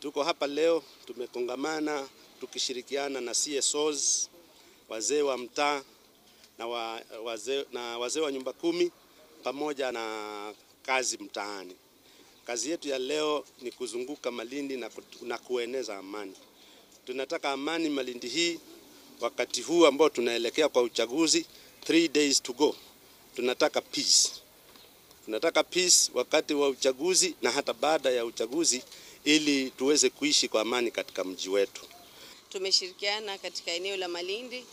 Tuko hapa leo tumekongamana tukishirikiana na CSOs, wazee wa mtaa na wazee na wazee wa nyumba kumi pamoja na kazi mtaani. Kazi yetu ya leo ni kuzunguka Malindi na, na kueneza amani. Tunataka amani Malindi hii wakati huu ambao tunaelekea kwa uchaguzi, three days to go. Tunataka peace. Tunataka peace wakati wa uchaguzi na hata baada ya uchaguzi, ili tuweze kuishi kwa amani katika mji wetu. Tumeshirikiana katika eneo la Malindi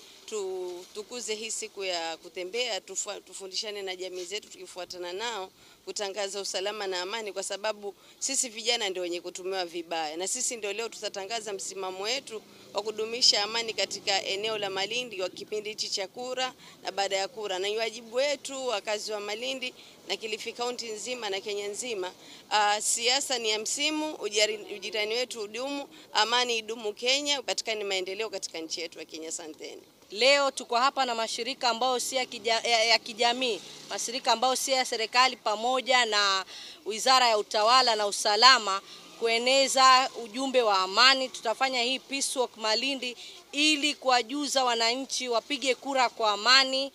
tukuze hii siku ya kutembea, tufundishane na jamii zetu, tukifuatana nao kutangaza usalama na amani, kwa sababu sisi vijana ndio wenye kutumiwa vibaya, na sisi ndio leo tutatangaza msimamo wetu wa kudumisha amani katika eneo la Malindi wa kipindi hichi cha kura na baada ya kura, na ni wajibu wetu wakazi wa Malindi na Kilifi kaunti nzima na Kenya nzima. Uh, siasa ni ya msimu, ujirani wetu udumu, amani idumu Kenya, upatikane maendeleo katika nchi yetu ya Kenya. Asanteni. Leo tuko hapa na mashirika ambayo si ya, kija, ya, ya kijamii, mashirika ambayo si ya serikali pamoja na Wizara ya Utawala na Usalama kueneza ujumbe wa amani. Tutafanya hii Peace Walk Malindi ili kuwajuza wananchi wapige kura kwa amani,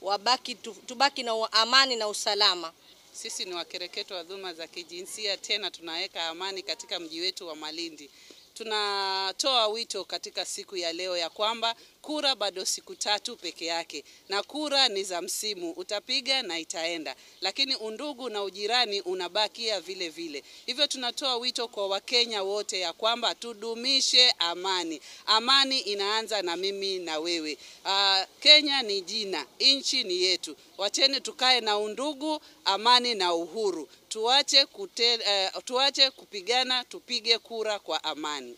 wabaki tubaki na amani na usalama. Sisi ni wakereketo wa dhuma za kijinsia, tena tunaweka amani katika mji wetu wa Malindi tunatoa wito katika siku ya leo ya kwamba kura bado siku tatu peke yake, na kura ni za msimu, utapiga na itaenda, lakini undugu na ujirani unabakia vile vile. Hivyo tunatoa wito kwa Wakenya wote ya kwamba tudumishe amani. Amani inaanza na mimi na wewe. Aa, ah, Kenya ni jina, nchi ni yetu. Wacheni tukae na undugu, amani na uhuru, tuache, kute, uh, tuache kupigana, tupige kura kwa amani.